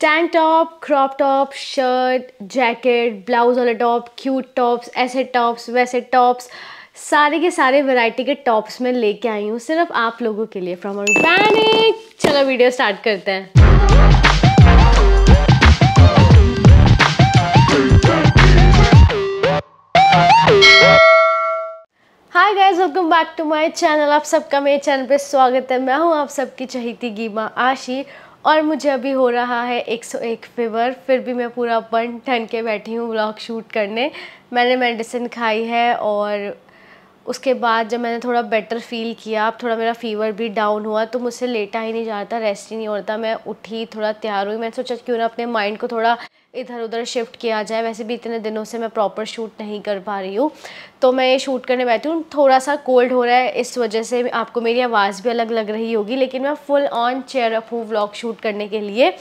tank top crop top shirt jacket blouse वाले top cute tops ऐसे tops वैसे tops सारे के सारे वैरायटी के टॉप्स में लेके आई हूँ सिर्फ आप लोगों के लिए फ्रॉम ऑर्गेनिक चलो वीडियो स्टार्ट करते हैं hi guys welcome back to my channel आप सबका मेरे चैनल पे स्वागत है मैं हूँ आप सबकी चहेती गीमा आशी और मुझे अभी हो रहा है 101 फीवर फिर भी मैं पूरा बन ठन के बैठी हूँ ब्लॉग शूट करने मैंने मेडिसिन खाई है और उसके बाद जब मैंने थोड़ा बेटर फील किया अब थोड़ा मेरा फीवर भी डाउन हुआ तो मुझसे लेटा ही नहीं जाता रेस्ट ही नहीं होता मैं उठी थोड़ा तैयार हुई मैंने सोचा क्यों ना अपने माइंड को थोड़ा इधर उधर शिफ्ट किया जाए वैसे भी इतने दिनों से मैं प्रॉपर शूट नहीं कर पा रही हूँ तो मैं ये शूट करने बैठी हूँ थोड़ा सा कोल्ड हो रहा है इस वजह से आपको मेरी आवाज़ भी अलग लग रही होगी लेकिन मैं फुल ऑन चेयर अप हूँ व्लॉग शूट करने के लिए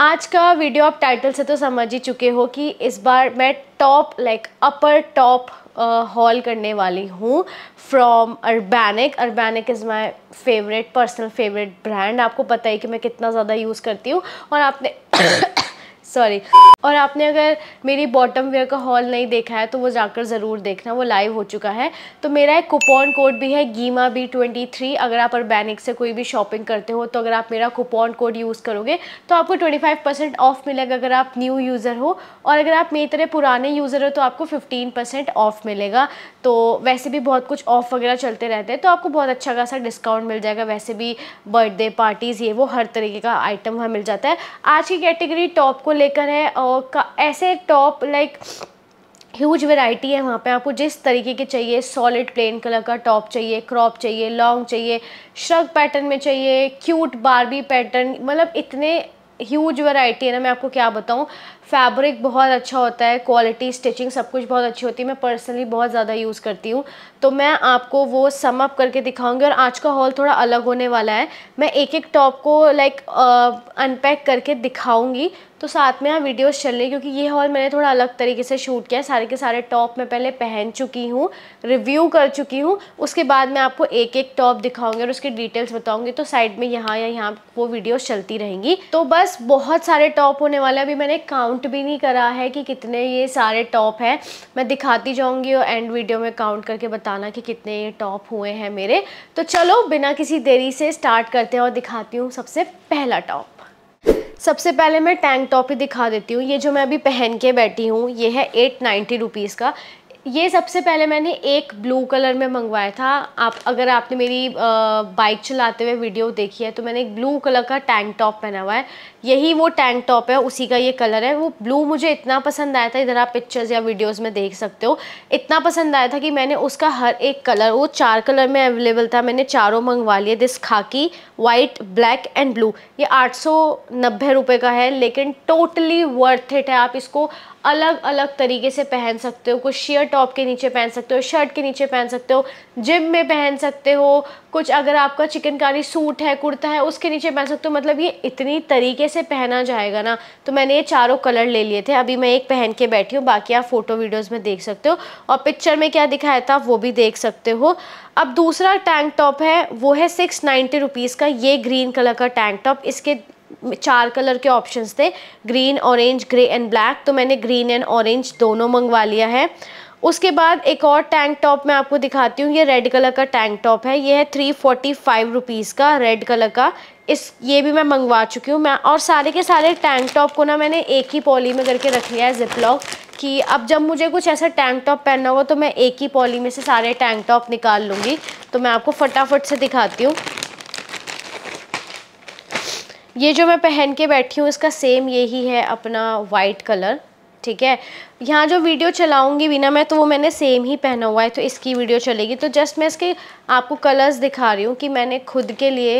आज का वीडियो आप टाइटल से तो समझ ही चुके हो कि इस बार मैं top like upper top haul करने वाली हूँ from Urbanic Urbanic is my favourite personal favourite brand आपको पता है कि मैं कितना ज़्यादा यूज़ करती हूँ और आपने सॉरी और आपने अगर मेरी बॉटम वेयर का हॉल नहीं देखा है तो वो जाकर ज़रूर देखना वो लाइव हो चुका है तो मेरा एक कूपन कोड भी है गीमा बी ट्वेंटी थ्री अगर आप अर्बैनिक से कोई भी शॉपिंग करते हो तो अगर आप मेरा कूपन कोड यूज़ करोगे तो आपको ट्वेंटी फाइव परसेंट ऑफ मिलेगा अगर आप न्यू यूज़र हो और अगर आप मेरी तरह पुराने यूज़र हो तो आपको फिफ्टीन परसेंट ऑफ मिलेगा तो वैसे भी बहुत कुछ ऑफ़ वगैरह चलते रहते हैं तो आपको बहुत अच्छा खासा डिस्काउंट मिल जाएगा वैसे भी बर्थडे पार्टीज़ ये वो हर तरीके का आइटम वहाँ मिल जाता है आज की कैटेगरी टॉप को लेकर है और ऐसे टॉप लाइक ह्यूज वैरायटी है वहाँ पे आपको जिस तरीके के चाहिए सॉलिड प्लेन कलर का टॉप चाहिए क्रॉप चाहिए लॉन्ग चाहिए श्रग पैटर्न में चाहिए क्यूट बारबी पैटर्न मतलब इतने ह्यूज वैरायटी है ना मैं आपको क्या बताऊँ फैब्रिक बहुत अच्छा होता है क्वालिटी स्टिचिंग सब कुछ बहुत अच्छी होती है मैं पर्सनली बहुत ज़्यादा यूज़ करती हूँ तो मैं आपको वो सम अप करके दिखाऊंगी और आज का हॉल थोड़ा अलग होने वाला है मैं एक एक टॉप को लाइक अनपैक करके दिखाऊंगी तो साथ में यहाँ वीडियोस चल रही क्योंकि ये हॉल मैंने थोड़ा अलग तरीके से शूट किया है सारे के सारे टॉप मैं पहले पहन चुकी हूँ रिव्यू कर चुकी हूँ उसके बाद मैं आपको एक एक टॉप दिखाऊंगी और उसकी डिटेल्स बताऊंगी तो साइड में यहाँ या यहाँ वो वीडियोस चलती रहेंगी तो बस बहुत सारे टॉप होने वाले अभी मैंने काउंट भी नहीं करा है कि कितने ये सारे टॉप हैं मैं दिखाती जाऊँगी और एंड वीडियो में काउंट करके बता बताना कि कितने टॉप हुए हैं मेरे तो चलो बिना किसी देरी से स्टार्ट करते हैं और दिखाती हूँ सबसे पहला टॉप सबसे पहले मैं टैंक टॉप ही दिखा देती हूँ ये जो मैं अभी पहन के बैठी हूँ ये है एट नाइन्टी रुपीज़ का ये सबसे पहले मैंने एक ब्लू कलर में मंगवाया था आप अगर आपने मेरी बाइक चलाते हुए वीडियो देखी है तो मैंने एक ब्लू कलर का टैंक टॉप पहना हुआ है यही वो टैंक टॉप है उसी का ये कलर है वो ब्लू मुझे इतना पसंद आया था इधर आप पिक्चर्स या वीडियोस में देख सकते हो इतना पसंद आया था कि मैंने उसका हर एक कलर वो चार कलर में अवेलेबल था मैंने चारों मंगवा लिए दिस खाकी वाइट ब्लैक एंड ब्लू ये आठ सौ का है लेकिन टोटली वर्थ इट है आप इसको अलग अलग तरीके से पहन सकते हो कुछ शेयर टॉप के नीचे पहन सकते हो शर्ट के नीचे पहन सकते हो जिम में पहन सकते हो कुछ अगर आपका चिकनकारी सूट है कुर्ता है उसके नीचे पहन सकते हो मतलब ये इतनी तरीके से पहना जाएगा ना तो मैंने ये चारों कलर ले लिए थे अभी मैं एक पहन के बैठी हूँ बाकी आप फ़ोटो वीडियोज़ में देख सकते हो और पिक्चर में क्या दिखाया था वो भी देख सकते हो अब दूसरा टैंक टॉप है वो है सिक्स नाइन्टी रुपीज़ का ये ग्रीन कलर का टैंक टॉप इसके चार कलर के ऑप्शंस थे green orange grey and black तो मैंने ग्रीन एंड ऑरेंज दोनों मंगवा लिया है उसके बाद एक और टैंक टॉप मैं आपको दिखाती हूँ ये रेड कलर का टैंक टॉप है ये है थ्री फोर्टी फाइव रुपीज़ का रेड कलर का इस ये भी मैं मंगवा चुकी हूँ मैं और सारे के सारे टैंक टॉप को ना मैंने एक ही पॉली में करके रख लिया है जिप लॉक कि अब जब मुझे कुछ ऐसा टैंक टॉप पहनना होगा तो मैं एक ही पॉली में से सारे टैंक टॉप निकाल लूँगी तो मैं आपको फटाफट से दिखाती हूँ ये जो मैं पहन के बैठी हूँ इसका सेम यही है अपना वाइट कलर ठीक है यहाँ जो वीडियो चलाऊंगी बिना मैं तो वो मैंने सेम ही पहना हुआ है तो इसकी वीडियो चलेगी तो जस्ट मैं इसके आपको कलर्स दिखा रही हूँ कि मैंने खुद के लिए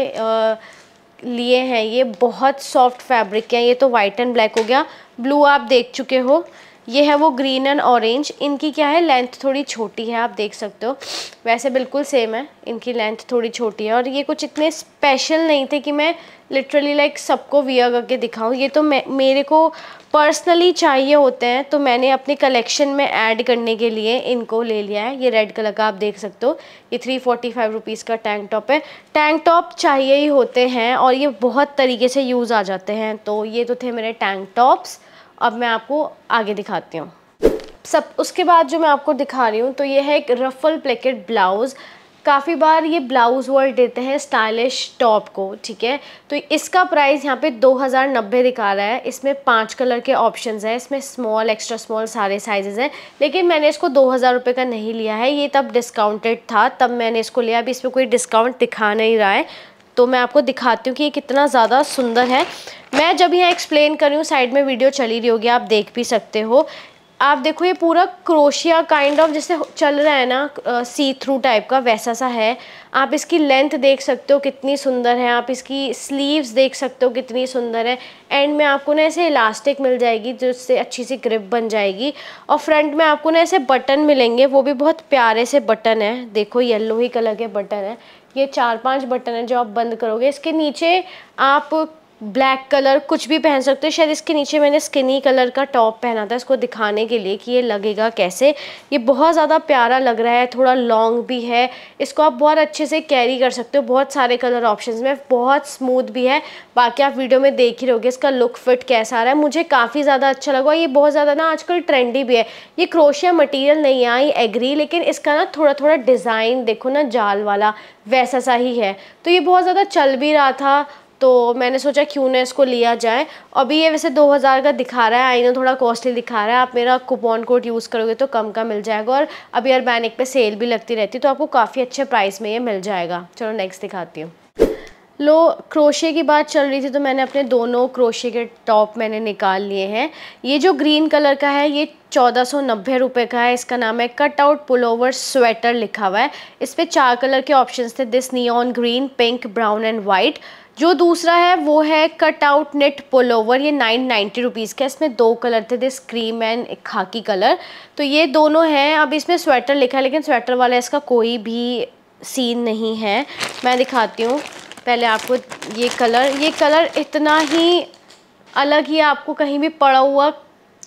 लिए हैं ये बहुत सॉफ्ट फैब्रिक है ये तो वाइट एंड ब्लैक हो गया ब्लू आप देख चुके हो ये है वो ग्रीन एंड ऑरेंज इनकी क्या है लेंथ थोड़ी छोटी है आप देख सकते हो वैसे बिल्कुल सेम है इनकी लेंथ थोड़ी छोटी है और ये कुछ इतने स्पेशल नहीं थे कि मैं लिटरली लाइक सबको वियर करके दिखाऊँ ये तो मे मेरे को पर्सनली चाहिए होते हैं तो मैंने अपने कलेक्शन में ऐड करने के लिए इनको ले लिया है ये रेड कलर का आप देख सकते हो ये थ्री फोर्टी फाइव रुपीज़ का टैंक टॉप है टैंक टॉप चाहिए ही होते हैं और ये बहुत तरीके से यूज़ आ जाते हैं तो ये तो थे मेरे टैंक टॉप्स अब मैं आपको आगे दिखाती हूँ सब उसके बाद जो मैं आपको दिखा रही हूँ तो ये है एक रफ़ल प्लेकेट ब्लाउज़ काफ़ी बार ये ब्लाउज़ वर्ल्ड देते हैं स्टाइलिश टॉप को ठीक है तो इसका प्राइस यहाँ पे नब्बे दिखा रहा है इसमें पांच कलर के ऑप्शंस हैं इसमें स्मॉल एक्स्ट्रा स्मॉल सारे साइजेस हैं लेकिन मैंने इसको दो हज़ार रुपये का नहीं लिया है ये तब डिस्काउंटेड था तब मैंने इसको लिया अभी इसमें कोई डिस्काउंट दिखा नहीं रहा है तो मैं आपको दिखाती हूँ कि ये कितना ज़्यादा सुंदर है मैं जब यहाँ एक्सप्लेन कर रही हूँ साइड में वीडियो चली रही होगी आप देख भी सकते हो आप देखो ये पूरा क्रोशिया काइंड ऑफ जैसे चल रहा है ना सी थ्रू टाइप का वैसा सा है आप इसकी लेंथ देख सकते हो कितनी सुंदर है आप इसकी स्लीव्स देख सकते हो कितनी सुंदर है एंड में आपको ना ऐसे इलास्टिक मिल जाएगी जिससे अच्छी सी ग्रिप बन जाएगी और फ्रंट में आपको ना ऐसे बटन मिलेंगे वो भी बहुत प्यारे से बटन है देखो येल्लो ही कलर के बटन है ये चार पांच बटन है जो आप बंद करोगे इसके नीचे आप ब्लैक कलर कुछ भी पहन सकते हो शायद इसके नीचे मैंने स्किनी कलर का टॉप पहना था इसको दिखाने के लिए कि ये लगेगा कैसे ये बहुत ज़्यादा प्यारा लग रहा है थोड़ा लॉन्ग भी है इसको आप बहुत अच्छे से कैरी कर सकते हो बहुत सारे कलर ऑप्शंस में बहुत स्मूथ भी है बाकी आप वीडियो में देख ही रहोगे इसका लुक फिट कैसा आ रहा है मुझे काफ़ी ज़्यादा अच्छा लगा ये बहुत ज़्यादा ना आजकल ट्रेंडी भी है ये क्रोशिया मटीरियल नहीं है आई एग्री लेकिन इसका ना थोड़ा थोड़ा डिज़ाइन देखो ना जाल वाला वैसा सा ही है तो ये बहुत ज़्यादा चल भी रहा था तो मैंने सोचा क्यों ना इसको लिया जाए अभी ये वैसे 2000 का दिखा रहा है आई नो थोड़ा कॉस्टली दिखा रहा है आप मेरा कूपन कोड यूज़ करोगे तो कम का मिल जाएगा और अभी अर्बैनिक पे सेल भी लगती रहती है तो आपको काफ़ी अच्छे प्राइस में ये मिल जाएगा चलो नेक्स्ट दिखाती हूँ लो क्रोशे की बात चल रही थी तो मैंने अपने दोनों क्रोशे के टॉप मैंने निकाल लिए हैं ये जो ग्रीन कलर का है ये चौदह सौ नब्बे रुपये का है इसका नाम है cut out pullover sweater लिखा हुआ है इस पर चार कलर के ऑप्शंस थे this neon green pink brown and white जो दूसरा है वो है cut out net pullover ये नाइन नाइन्टी रुपीज़ का इसमें दो कलर थे this cream and khaki colour तो ये दोनों हैं अब इसमें स्वेटर लिखा है लेकिन स्वेटर वाला इसका कोई भी सीन नहीं है मैं दिखाती हूँ पहले आपको ये कलर ये कलर इतना ही अलग ही आपको कहीं भी पड़ा हुआ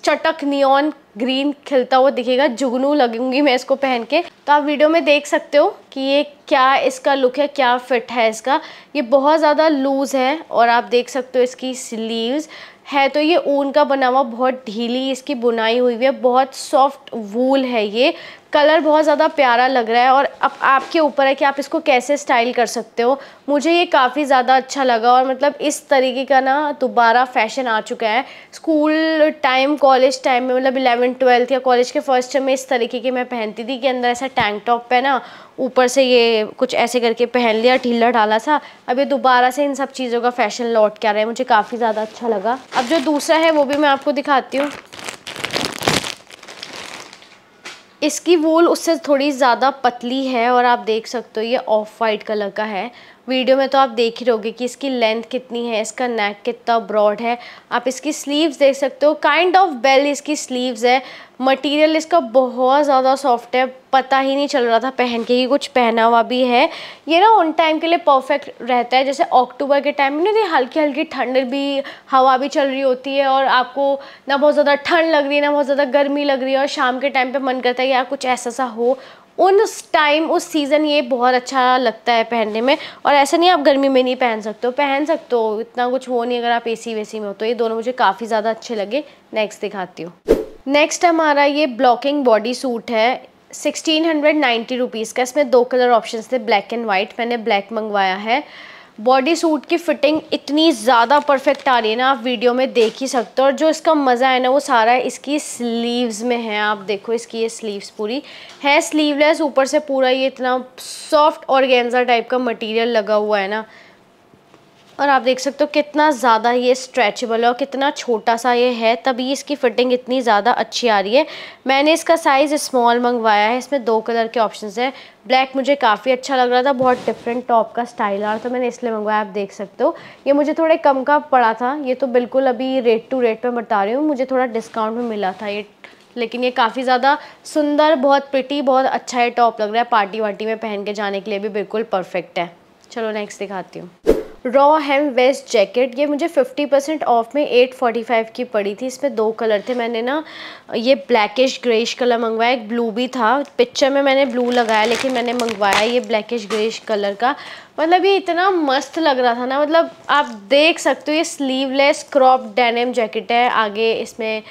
चटक नियॉन ग्रीन खिलता हुआ दिखेगा जुगनू लगूंगी मैं इसको पहन के तो आप वीडियो में देख सकते हो कि ये क्या इसका लुक है क्या फिट है इसका ये बहुत ज़्यादा लूज़ है और आप देख सकते हो इसकी स्लीव्स है तो ये ऊन का बना हुआ बहुत ढीली इसकी बुनाई हुई हुई है बहुत सॉफ्ट वूल है ये कलर बहुत ज़्यादा प्यारा लग रहा है और अब आपके ऊपर है कि आप इसको कैसे स्टाइल कर सकते हो मुझे ये काफ़ी ज़्यादा अच्छा लगा और मतलब इस तरीके का ना दोबारा फैशन आ चुका है स्कूल टाइम कॉलेज टाइम में मतलब इलेवन ट्वेल्थ या कॉलेज के फर्स्ट ईयर में इस तरीके की मैं पहनती थी कि अंदर ऐसा टैंक टॉप पे ना ऊपर से ये कुछ ऐसे करके पहन लिया ढीला ढाला सा अब ये दोबारा से इन सब चीज़ों का फैशन लौट के आ रहा है मुझे काफ़ी ज़्यादा अच्छा लगा अब जो दूसरा है वो भी मैं आपको दिखाती हूँ इसकी वूल उससे थोड़ी ज़्यादा पतली है और आप देख सकते हो ये ऑफ वाइट कलर का है वीडियो में तो आप देख ही रहोगे कि इसकी लेंथ कितनी है इसका नेक कितना ब्रॉड है आप इसकी स्लीव्स देख सकते हो काइंड ऑफ बेल इसकी स्लीव्स है मटेरियल इसका बहुत ज़्यादा सॉफ्ट है पता ही नहीं चल रहा था पहन के ही कुछ पहना हुआ भी है ये ना उन टाइम के लिए परफेक्ट रहता है जैसे अक्टूबर के टाइम में ना हल्की हल्की ठंड भी हवा भी चल रही होती है और आपको ना बहुत ज़्यादा ठंड लग रही है ना बहुत ज़्यादा गर्मी लग रही है और शाम के टाइम पर मन करता है यार कुछ ऐसा सा हो उन टाइम उस सीज़न ये बहुत अच्छा लगता है पहनने में और ऐसा नहीं आप गर्मी में नहीं पहन सकते हो पहन सकते हो इतना कुछ वो नहीं अगर आप ए सी वेसी में हो तो ये दोनों मुझे काफ़ी ज़्यादा अच्छे लगे नेक्स्ट दिखाती हूँ नेक्स्ट हमारा ये ब्लॉकिंग बॉडी सूट है सिक्सटीन हंड्रेड नाइन्टी रुपीज़ का इसमें दो कलर ऑप्शन थे ब्लैक एंड वाइट मैंने ब्लैक मंगवाया है बॉडी सूट की फिटिंग इतनी ज़्यादा परफेक्ट आ रही है ना आप वीडियो में देख ही सकते हो और जो इसका मज़ा है ना वो सारा इसकी स्लीव्स में है आप देखो इसकी ये स्लीव्स पूरी है स्लीवलेस ऊपर से पूरा ये इतना सॉफ्ट और टाइप का मटेरियल लगा हुआ है ना और आप देख सकते हो कितना ज़्यादा ये स्ट्रेचबल है और कितना छोटा सा ये है तभी इसकी फ़िटिंग इतनी ज़्यादा अच्छी आ रही है मैंने इसका साइज़ स्मॉल मंगवाया है इसमें दो कलर के ऑप्शंस हैं ब्लैक मुझे काफ़ी अच्छा लग रहा था बहुत डिफरेंट टॉप का स्टाइल आ रहा था मैंने इसलिए मंगवाया आप देख सकते हो ये मुझे थोड़े कम का पड़ा था ये तो बिल्कुल अभी रेट टू रेट पर बता रही हूँ मुझे थोड़ा डिस्काउंट में मिला था ये लेकिन ये काफ़ी ज़्यादा सुंदर बहुत प्रिटी बहुत अच्छा ये टॉप लग रहा है पार्टी वार्टी में पहन के जाने के लिए भी बिल्कुल परफेक्ट है चलो नेक्स्ट दिखाती हूँ रॉ हेम वेस्ट जैकेट ये मुझे 50 परसेंट ऑफ में 845 की पड़ी थी इसमें दो कलर थे मैंने ना ये ब्लैकिश ग्रेश कलर मंगवाया एक ब्लू भी था पिक्चर में मैंने ब्लू लगाया लेकिन मैंने मंगवाया ये ब्लैकिश ग्रेश कलर का मतलब ये इतना मस्त लग रहा था ना मतलब आप देख सकते हो ये स्लीवलेस क्रॉप डेनिम जैकेट है आगे इसमें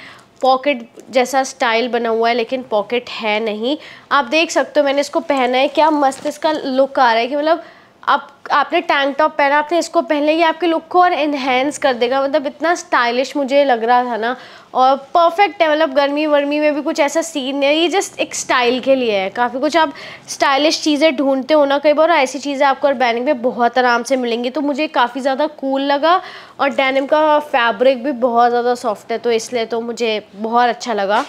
पॉकेट जैसा स्टाइल बना हुआ है लेकिन पॉकेट है नहीं आप देख सकते हो मैंने इसको पहना है क्या मस्त इसका लुक आ रहा है कि मतलब आप आपने टैंक टॉप पहना आपने इसको पहले ही आपके लुक को और इन्हेंस कर देगा मतलब इतना स्टाइलिश मुझे लग रहा था ना और परफेक्ट है मतलब गर्मी वर्मी में भी कुछ ऐसा सीन नहीं है ये जस्ट एक स्टाइल के लिए है काफ़ी कुछ आप स्टाइलिश चीज़ें ढूंढते हो ना कई बार और ऐसी चीज़ें आपको और बैनिंग में बहुत आराम से मिलेंगी तो मुझे काफ़ी ज़्यादा कूल लगा और डैनिम का फैब्रिक भी बहुत ज़्यादा सॉफ्ट है तो इसलिए तो मुझे बहुत अच्छा लगा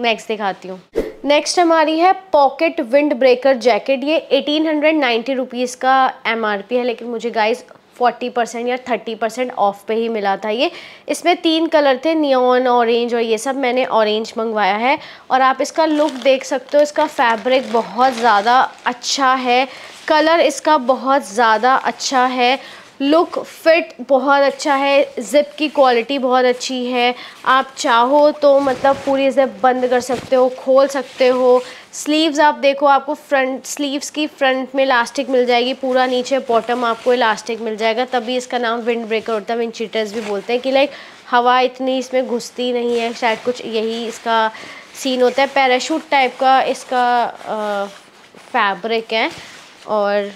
नेक्स्ट दिखाती हूँ नेक्स्ट हमारी है पॉकेट विंड ब्रेकर जैकेट ये एटीन हंड्रेड नाइन्टी रुपीज़ का एम है लेकिन मुझे गाइस फोर्टी परसेंट या थर्टी परसेंट ऑफ पे ही मिला था ये इसमें तीन कलर थे नियॉन ऑरेंज और ये सब मैंने ऑरेंज मंगवाया है और आप इसका लुक देख सकते हो इसका फैब्रिक बहुत ज़्यादा अच्छा है कलर इसका बहुत ज़्यादा अच्छा है लुक फिट बहुत अच्छा है ज़िप की क्वालिटी बहुत अच्छी है आप चाहो तो मतलब पूरी ज़िप बंद कर सकते हो खोल सकते हो स्लीव्स आप देखो आपको फ्रंट स्लीव्स की फ्रंट में इलास्टिक मिल जाएगी पूरा नीचे बॉटम आपको इलास्टिक मिल जाएगा तभी इसका नाम विंड ब्रेकर होता है विंड चीटर्स भी बोलते हैं कि लाइक हवा इतनी इसमें घुसती नहीं है शायद कुछ यही इसका सीन होता है पैराशूट टाइप का इसका फैब्रिक है और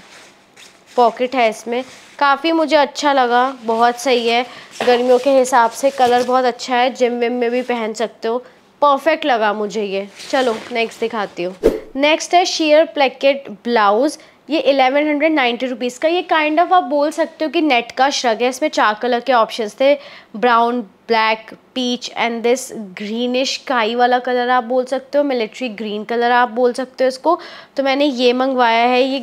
पॉकेट है इसमें काफ़ी मुझे अच्छा लगा बहुत सही है गर्मियों के हिसाब से कलर बहुत अच्छा है जिम विम में भी पहन सकते हो परफेक्ट लगा मुझे ये चलो नेक्स्ट दिखाती हूँ नेक्स्ट है शेयर प्लेकेट ब्लाउज़ ये 1190 हंड्रेड रुपीज़ का ये काइंड kind ऑफ of आप बोल सकते हो कि नेट का श्रग है इसमें चार कलर के ऑप्शंस थे brown black peach and this greenish काई वाला कलर आप बोल सकते हो मिलिट्री ग्रीन कलर आप बोल सकते हो इसको तो मैंने ये मंगवाया है ये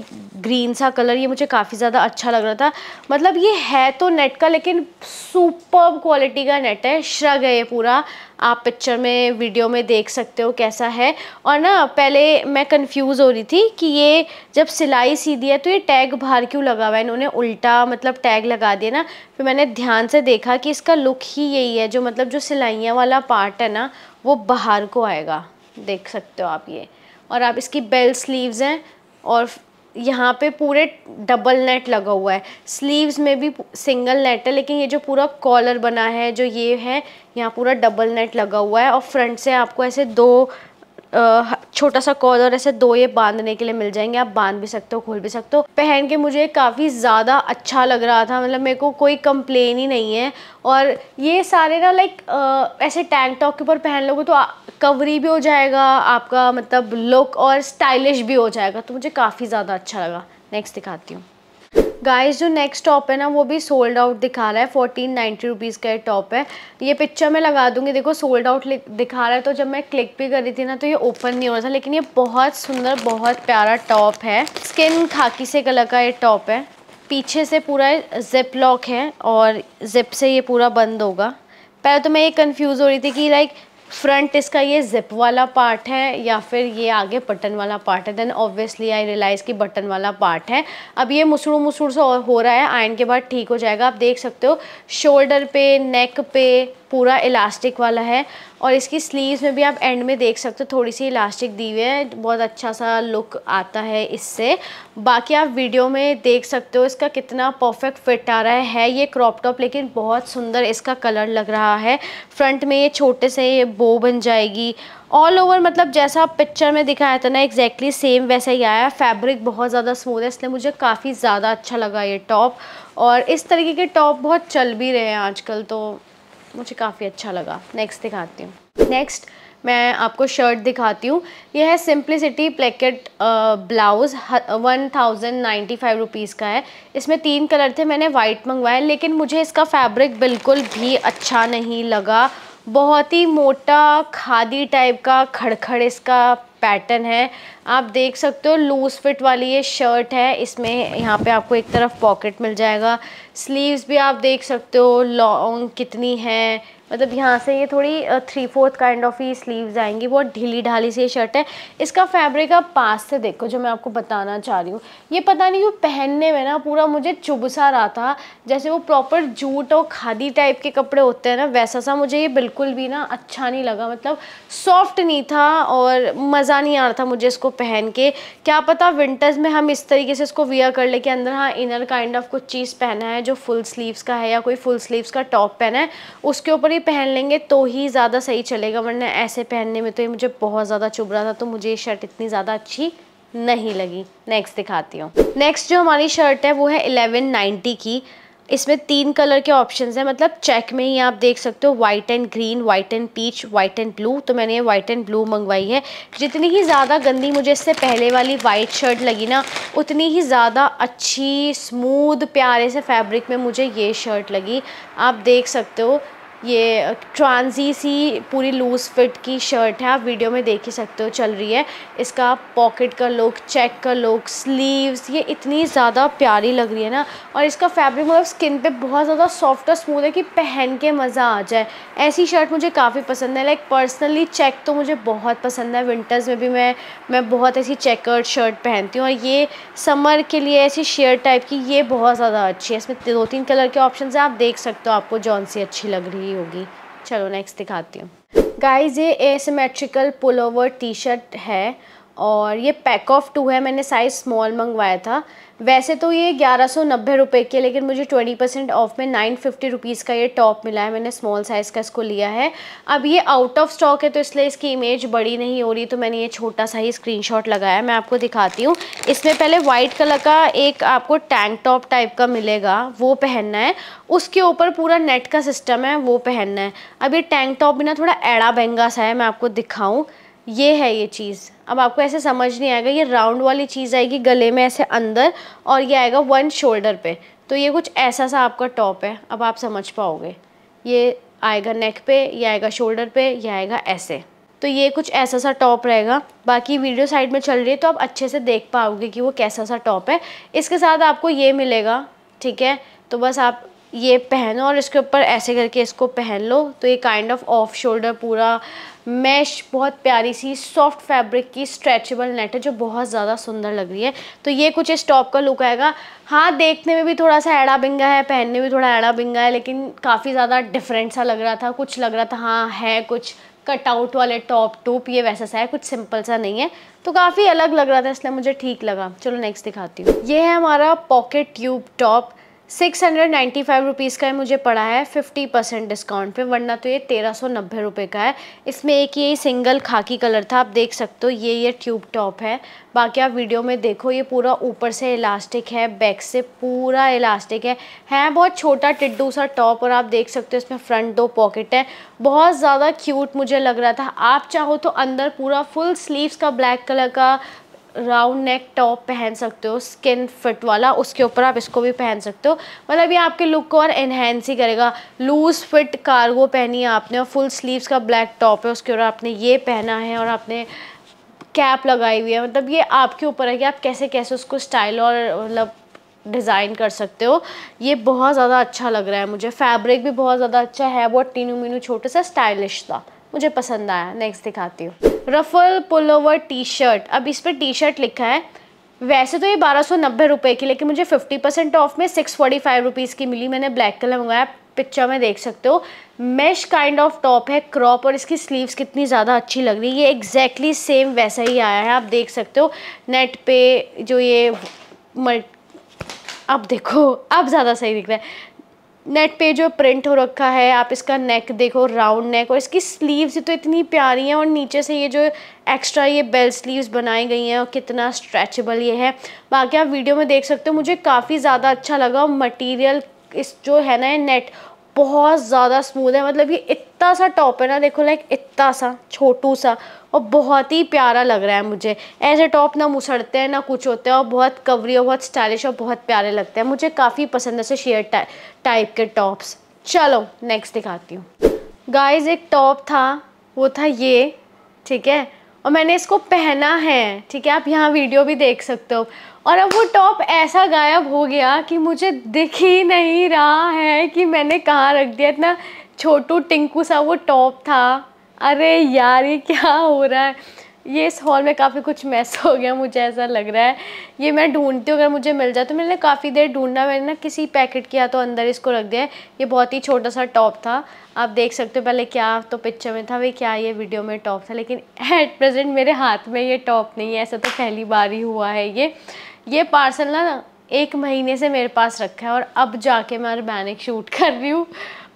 ग्रीन सा कलर ये मुझे काफ़ी ज़्यादा अच्छा लग रहा था मतलब ये है तो नेट का लेकिन सुपर क्वालिटी का नेट है श्रग है ये पूरा आप पिक्चर में वीडियो में देख सकते हो कैसा है और ना पहले मैं कंफ्यूज हो रही थी कि ये जब सिलाई सीधी है तो ये टैग बाहर क्यों लगा हुआ है इन्होंने उल्टा मतलब टैग लगा दिया ना फिर मैंने ध्यान से देखा कि इसका लुक ही यही रही है जो मतलब जो सिलाइयाँ वाला पार्ट है ना वो बाहर को आएगा देख सकते हो आप ये और आप इसकी बेल स्लीव्स हैं और यहाँ पे पूरे डबल नेट लगा हुआ है स्लीव्स में भी सिंगल नेट है लेकिन ये जो पूरा कॉलर बना है जो ये है यहाँ पूरा डबल नेट लगा हुआ है और फ्रंट से आपको ऐसे दो छोटा सा कॉलर ऐसे दो ये बांधने के लिए मिल जाएंगे आप बांध भी सकते हो खोल भी सकते हो पहन के मुझे काफ़ी ज़्यादा अच्छा लग रहा था मतलब मेरे को कोई कंप्लेन ही नहीं है और ये सारे ना लाइक ऐसे टैंक टॉप के ऊपर पहन लोगे तो कवरी भी हो जाएगा आपका मतलब लुक और स्टाइलिश भी हो जाएगा तो मुझे काफ़ी ज़्यादा अच्छा लगा नेक्स्ट दिखाती हूँ गाइस जो नेक्स्ट टॉप है ना वो भी सोल्ड आउट दिखा रहा है फोर्टीन नाइन्टी रुपीज़ का टॉप है ये पिक्चर में लगा दूंगी देखो सोल्ड आउट दिखा रहा है तो जब मैं क्लिक भी कर रही थी ना तो ये ओपन नहीं हो रहा था लेकिन ये बहुत सुंदर बहुत प्यारा टॉप है स्किन खाकी से कलर का ये टॉप है पीछे से पूरा जिप लॉक है और जिप से ये पूरा बंद होगा पहले तो मैं ये कन्फ्यूज़ हो रही थी कि लाइक फ्रंट इसका ये जिप वाला पार्ट है या फिर ये आगे बटन वाला पार्ट है देन ऑब्वियसली आई रियलाइज़ कि बटन वाला पार्ट है अब ये मुसड़ू मुसड़ू से हो रहा है आयन के बाद ठीक हो जाएगा आप देख सकते हो शोल्डर पे नेक पे पूरा इलास्टिक वाला है और इसकी स्लीव्स में भी आप एंड में देख सकते हो थोड़ी सी इलास्टिक दी हुई है बहुत अच्छा सा लुक आता है इससे बाकी आप वीडियो में देख सकते हो इसका कितना परफेक्ट फिट आ रहा है ये क्रॉप टॉप लेकिन बहुत सुंदर इसका कलर लग रहा है फ्रंट में ये छोटे से ये बो बन जाएगी ऑल ओवर मतलब जैसा आप पिक्चर में दिखाया था ना एग्जैक्टली सेम वैसा ही आया फैब्रिक बहुत ज़्यादा स्मूथ है इसलिए मुझे काफ़ी ज़्यादा अच्छा लगा ये टॉप और इस तरीके के टॉप बहुत चल भी रहे हैं आजकल तो मुझे काफ़ी अच्छा लगा नेक्स्ट दिखाती हूँ नेक्स्ट मैं आपको शर्ट दिखाती हूँ यह है simplicity placket blouse one thousand ninety five rupees का है इसमें तीन कलर थे मैंने वाइट मंगवाया लेकिन मुझे इसका फैब्रिक बिल्कुल भी अच्छा नहीं लगा बहुत ही मोटा खादी टाइप का खड़खड़ इसका पैटर्न है आप देख सकते हो लूज़ फिट वाली ये शर्ट है इसमें यहाँ पे आपको एक तरफ पॉकेट मिल जाएगा स्लीव्स भी आप देख सकते हो लॉन्ग कितनी है मतलब यहाँ से ये थोड़ी थ्री फोर्थ काइंड ऑफ ही स्लीव्स आएंगी बहुत ढीली ढाली सी शर्ट है इसका फैब्रिक आप पास से देखो जो मैं आपको बताना चाह रही हूँ ये पता नहीं क्यों पहनने में ना पूरा मुझे चुभसा रहा था जैसे वो प्रॉपर जूट और खादी टाइप के कपड़े होते हैं ना वैसा सा मुझे ये बिल्कुल भी ना अच्छा नहीं लगा मतलब सॉफ्ट नहीं था और मज़ा नहीं आ रहा था मुझे इसको पहन के क्या पता विंटर्स में हम इस तरीके से इसको वियर कर ले के अंदर हाँ इनर काइंड ऑफ कुछ चीज़ पहना है जो फुल स्लीव्स का है या कोई फुल स्लीव्स का टॉप पहना है उसके ऊपर भी पहन लेंगे तो ही ज़्यादा सही चलेगा वरना ऐसे पहनने में तो ये मुझे बहुत ज़्यादा चुभ रहा था तो मुझे ये शर्ट इतनी ज़्यादा अच्छी नहीं लगी नेक्स्ट दिखाती हूँ नेक्स्ट जो हमारी शर्ट है वो है एलेवन नाइन्टी की इसमें तीन कलर के ऑप्शन हैं मतलब चेक में ही आप देख सकते हो white and green white and peach white and blue तो मैंने ये वाइट एंड ब्लू मंगवाई है जितनी ही ज़्यादा गंदी मुझे इससे पहले वाली वाइट शर्ट लगी ना उतनी ही ज़्यादा अच्छी स्मूद प्यारे से फैब्रिक में मुझे ये शर्ट लगी आप देख सकते हो ये ट्रांजी सी पूरी लूज़ फिट की शर्ट है आप वीडियो में देख ही सकते हो चल रही है इसका पॉकेट का लुक चेक का लुक स्लीव्स ये इतनी ज़्यादा प्यारी लग रही है ना और इसका फैब्रिक मतलब स्किन पे बहुत ज़्यादा सॉफ्ट और स्मूथ है कि पहन के मज़ा आ जाए ऐसी शर्ट मुझे काफ़ी पसंद है लाइक पर्सनली चेक तो मुझे बहुत पसंद है विंटर्स में भी मैं मैं बहुत ऐसी चेकर्ड शर्ट पहनती हूँ और ये समर के लिए ऐसी शेयर टाइप की ये बहुत ज़्यादा अच्छी है इसमें दो तीन कलर के ऑप्शन हैं आप देख सकते हो आपको जौन सी अच्छी लग रही है होगी चलो नेक्स्ट दिखाती हूँ गाइज ये asymmetrical pullover T shirt है और ये पैक ऑफ टू है मैंने साइज़ स्मॉल मंगवाया था वैसे तो ये ग्यारह सौ नब्बे रुपये की है लेकिन मुझे ट्वेंटी परसेंट ऑफ में नाइन फिफ्टी रुपीज़ का ये टॉप मिला है मैंने स्मॉल साइज़ का इसको लिया है अब ये आउट ऑफ स्टॉक है तो इसलिए इसकी इमेज बड़ी नहीं हो रही तो मैंने ये छोटा सा ही स्क्रीनशॉट लगाया मैं आपको दिखाती हूँ इसमें पहले वाइट कलर का एक आपको टैंक टॉप टाइप का मिलेगा वो पहनना है उसके ऊपर पूरा नेट का सिस्टम है वो पहनना है अब ये टैंक टॉप भी ना थोड़ा एड़ा बहंगा सा है मैं आपको दिखाऊँ ये है ये चीज़ अब आपको ऐसे समझ नहीं आएगा ये राउंड वाली चीज़ आएगी गले में ऐसे अंदर और ये आएगा वन शोल्डर पे तो ये कुछ ऐसा सा आपका टॉप है अब आप समझ पाओगे ये आएगा नेक पे ये आएगा शोल्डर पे ये आएगा ऐसे तो ये कुछ ऐसा सा टॉप रहेगा बाकी वीडियो साइड में चल रही है तो आप अच्छे से देख पाओगे कि वो कैसा सा टॉप है इसके साथ आपको ये मिलेगा ठीक है तो बस आप ये पहनो और इसके ऊपर ऐसे करके इसको पहन लो तो ये काइंड ऑफ ऑफ शोल्डर पूरा मैश बहुत प्यारी सी सॉफ्ट फैब्रिक की स्ट्रेचेबल नेट है जो बहुत ज़्यादा सुंदर लग रही है तो ये कुछ इस टॉप का लुक आएगा हाँ देखने में भी थोड़ा सा ऐड़ा बिंगा है पहनने में भी थोड़ा ऐड़ा बिंगा है लेकिन काफ़ी ज़्यादा डिफरेंट सा लग रहा था कुछ लग रहा था हाँ है कुछ कटआउट वाले टॉप टूप ये वैसा सा है कुछ सिंपल सा नहीं है तो काफ़ी अलग लग रहा था इसलिए मुझे ठीक लगा चलो नेक्स्ट दिखाती हूँ ये है हमारा pocket tube top six hundred ninety five rupees का है मुझे पड़ा है फिफ्टी परसेंट डिस्काउंट पे वरना तो ये तेरह सौ नब्बे रुपये का है इसमें एक ये सिंगल खाकी कलर था आप देख सकते हो ये ये ट्यूब टॉप है बाकी आप वीडियो में देखो ये पूरा ऊपर से इलास्टिक है बैक से पूरा इलास्टिक है है बहुत छोटा टिड्डू सा टॉप और आप देख सकते हो इसमें फ्रंट दो पॉकेट है बहुत ज़्यादा क्यूट मुझे लग रहा था आप चाहो तो अंदर पूरा फुल स्लीव्स का ब्लैक कलर का राउंड नेक टॉप पहन सकते हो स्किन फिट वाला उसके ऊपर आप इसको भी पहन सकते हो मतलब ये आपके लुक को और इन्हेंस ही करेगा लूज़ फिट कार्गो पहनी है आपने और फुल स्लीव्स का ब्लैक टॉप है उसके ऊपर आपने ये पहना है और आपने कैप लगाई हुई है मतलब ये आपके ऊपर है कि आप कैसे कैसे उसको स्टाइल और मतलब डिज़ाइन कर सकते हो ये बहुत ज़्यादा अच्छा लग रहा है मुझे फैब्रिक भी बहुत ज़्यादा अच्छा है बहुत टीनू मीनू छोटे सा स्टाइलिश था मुझे पसंद आया नेक्स्ट दिखाती हूँ रफल ओवर टी शर्ट अब इस पर टी शर्ट लिखा है वैसे तो ये बारह सौ नब्बे रुपये की लेकिन मुझे फिफ्टी परसेंट ऑफ में सिक्स फोर्टी फाइव रुपीज़ की मिली मैंने ब्लैक कलर मंगाया पिक्चर में देख सकते हो मैश काइंड ऑफ टॉप है क्रॉप और इसकी स्लीव्स कितनी ज़्यादा अच्छी लग रही है ये एग्जैक्टली exactly सेम वैसा ही आया है आप देख सकते हो नेट पे जो ये मल्ट अब देखो अब ज़्यादा सही दिख रहा है नेट पे जो प्रिंट हो रखा है आप इसका नेक देखो राउंड नेक और इसकी स्लीव्स तो इतनी प्यारी हैं और नीचे से ये जो एक्स्ट्रा ये बेल स्लीव्स बनाई गई हैं और कितना स्ट्रेचेबल ये है बाकी आप वीडियो में देख सकते हो मुझे काफ़ी ज़्यादा अच्छा लगा और मटेरियल इस जो है ना नेट बहुत ज़्यादा स्मूथ है मतलब ये इतना सा टॉप है ना देखो लाइक इतना सा छोटू सा और बहुत ही प्यारा लग रहा है मुझे ऐसे टॉप ना मुसड़ते हैं ना कुछ होते हैं और बहुत कवरी और बहुत स्टाइलिश और बहुत प्यारे लगते हैं मुझे काफ़ी पसंद है से शेयर टा, टाइप के टॉप्स चलो नेक्स्ट दिखाती हूँ गाइज एक टॉप था वो था ये ठीक है और मैंने इसको पहना है ठीक है आप यहाँ वीडियो भी देख सकते हो और अब वो टॉप ऐसा गायब हो गया कि मुझे दिख ही नहीं रहा है कि मैंने कहाँ रख दिया इतना छोटू टिंकू सा वो टॉप था अरे यार ये क्या हो रहा है ये इस हॉल में काफ़ी कुछ मैस हो गया मुझे ऐसा लग रहा है ये मैं ढूंढती हूँ अगर मुझे मिल जाए तो मैंने काफ़ी देर ढूंढना मैंने ना किसी पैकेट किया तो अंदर इसको रख दिया ये बहुत ही छोटा सा टॉप था आप देख सकते हो पहले क्या तो पिक्चर में था भाई क्या ये वीडियो में टॉप था लेकिन एट प्रेजेंट मेरे हाथ में ये टॉप नहीं है ऐसा तो पहली बार ही हुआ है ये ये पार्सल ना एक महीने से मेरे पास रखा है और अब जाके मैं अरबैनिक शूट कर रही हूँ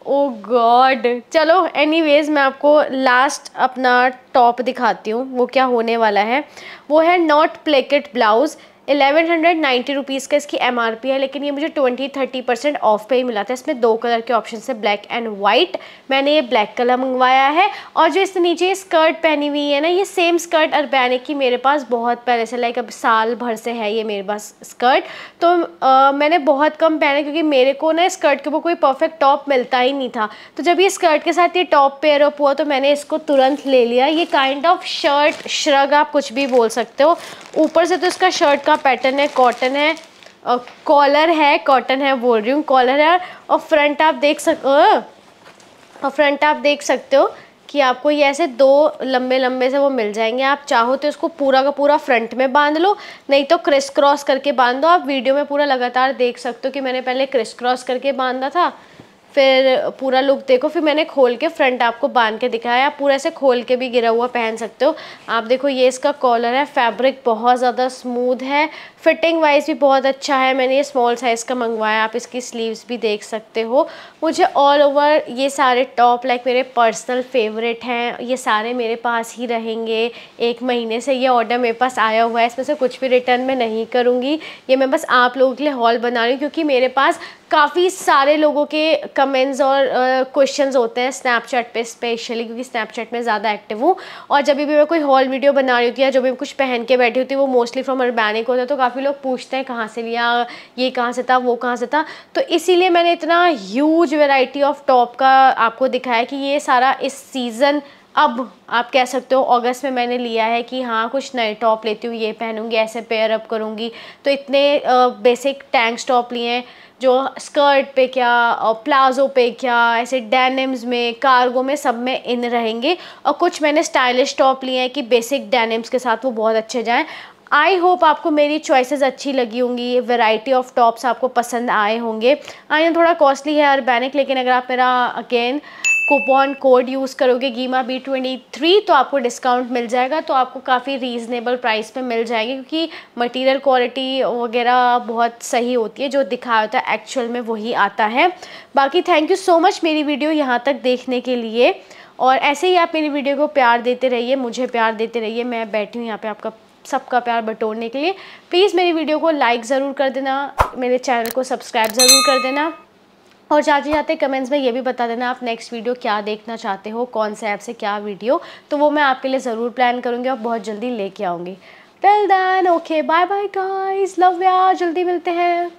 ओ oh गॉड चलो एनीवेज मैं आपको लास्ट अपना टॉप दिखाती हूँ वो क्या होने वाला है वो है not placket blouse eleven hundred ninety rupees का इसकी एम आर पी है लेकिन ये मुझे ट्वेंटी थर्टी परसेंट ऑफ पे ही मिला था इसमें दो कलर के ऑप्शन है ब्लैक एंड वाइट मैंने ये ब्लैक कलर मंगवाया है और जो इस नीचे स्कर्ट पहनी हुई है ना ये सेम स्कर्ट अर्बैनिक की मेरे पास बहुत पहले से लाइक अब साल भर से है ये मेरे पास स्कर्ट तो आ, मैंने बहुत कम पहना क्योंकि मेरे को ना स्कर्ट के ऊपर कोई परफेक्ट टॉप मिलता ही नहीं था तो जब ये स्कर्ट के साथ ये टॉप पेयर हुआ तो मैंने इसको तुरंत ले लिया ये काइंड ऑफ शर्ट श्रग आप कुछ भी बोल सकते हो ऊपर से तो इसका शर्ट का पैटर्न है कॉटन है कॉलर है कॉटन है बोल रही हूँ कॉलर है और फ्रंट आप देख सक और फ्रंट आप देख सकते हो कि आपको ये ऐसे दो लंबे लंबे से वो मिल जाएंगे आप चाहो तो इसको पूरा का पूरा फ्रंट में बांध लो नहीं तो क्रिस क्रॉस करके बांध दो आप वीडियो में पूरा लगातार देख सकते हो कि मैंने पहले क्रिस क्रॉस करके बांधा था फिर पूरा लुक देखो फिर मैंने खोल के फ्रंट आपको बांध के दिखाया आप पूरा ऐसे खोल के भी गिरा हुआ पहन सकते हो आप देखो ये इसका कॉलर है फैब्रिक बहुत ज़्यादा स्मूथ है फिटिंग वाइज भी बहुत अच्छा है मैंने ये स्मॉल साइज़ का मंगवाया आप इसकी स्लीव्स भी देख सकते हो मुझे ऑल ओवर ये सारे टॉप लाइक मेरे पर्सनल फेवरेट हैं ये सारे मेरे पास ही रहेंगे एक महीने से ये ऑर्डर मेरे पास आया हुआ है इसमें से कुछ भी रिटर्न मैं नहीं करूँगी ये मैं बस आप लोगों के लिए हॉल बना रही हूँ क्योंकि मेरे पास काफ़ी सारे लोगों के कमेंट्स और क्वेश्चंस uh, होते हैं स्नैपचैट पे स्पेशली क्योंकि स्नैपचैट में ज़्यादा एक्टिव हूँ और जब भी मैं कोई हॉल वीडियो बना रही होती है जो भी कुछ पहन के बैठी होती है वो मोस्टली फ्रॉम अरबैनिक होता है तो काफ़ी काफ़ी लोग पूछते हैं कहाँ से लिया ये कहाँ से था वो कहाँ से था तो इसीलिए मैंने इतना ह्यूज वेराइटी ऑफ टॉप का आपको दिखाया कि ये सारा इस सीज़न अब आप कह सकते हो अगस्त में मैंने लिया है कि हाँ कुछ नए टॉप लेती हूँ ये पहनूंगी ऐसे पेयर अप करूँगी तो इतने बेसिक टैंक्स टॉप लिए हैं जो स्कर्ट पे क्या और प्लाज़ो पे क्या ऐसे डेनिम्स में कार्गो में सब में इन रहेंगे और कुछ मैंने स्टाइलिश टॉप लिए हैं कि बेसिक डेनिम्स के साथ वो बहुत अच्छे जाएँ आई होप आपको मेरी चॉइसेस अच्छी लगी होंगी वेराइटी ऑफ टॉप्स आपको पसंद आए होंगे आई नो थोड़ा कॉस्टली है बैनिक लेकिन अगर आप मेरा अगेन कूपन कोड यूज़ करोगे गीमा बी ट्वेंटी थ्री तो आपको डिस्काउंट मिल जाएगा तो आपको काफ़ी रीज़नेबल प्राइस पे मिल जाएगी क्योंकि मटेरियल क्वालिटी वगैरह बहुत सही होती है जो दिखाया होता है एक्चुअल में वही आता है बाकी थैंक यू सो मच मेरी वीडियो यहाँ तक देखने के लिए और ऐसे ही आप मेरी वीडियो को प्यार देते रहिए मुझे प्यार देते रहिए मैं बैठी हूँ यहाँ पर आपका सबका प्यार बटोरने के लिए प्लीज़ मेरी वीडियो को लाइक ज़रूर कर देना मेरे चैनल को सब्सक्राइब ज़रूर कर देना और जाते जाते कमेंट्स में ये भी बता देना आप नेक्स्ट वीडियो क्या देखना चाहते हो कौन से ऐप से क्या वीडियो तो वो मैं आपके लिए ज़रूर प्लान करूँगी और बहुत जल्दी लेके आऊँगी well then okay bye bye guys love ya जल्दी मिलते हैं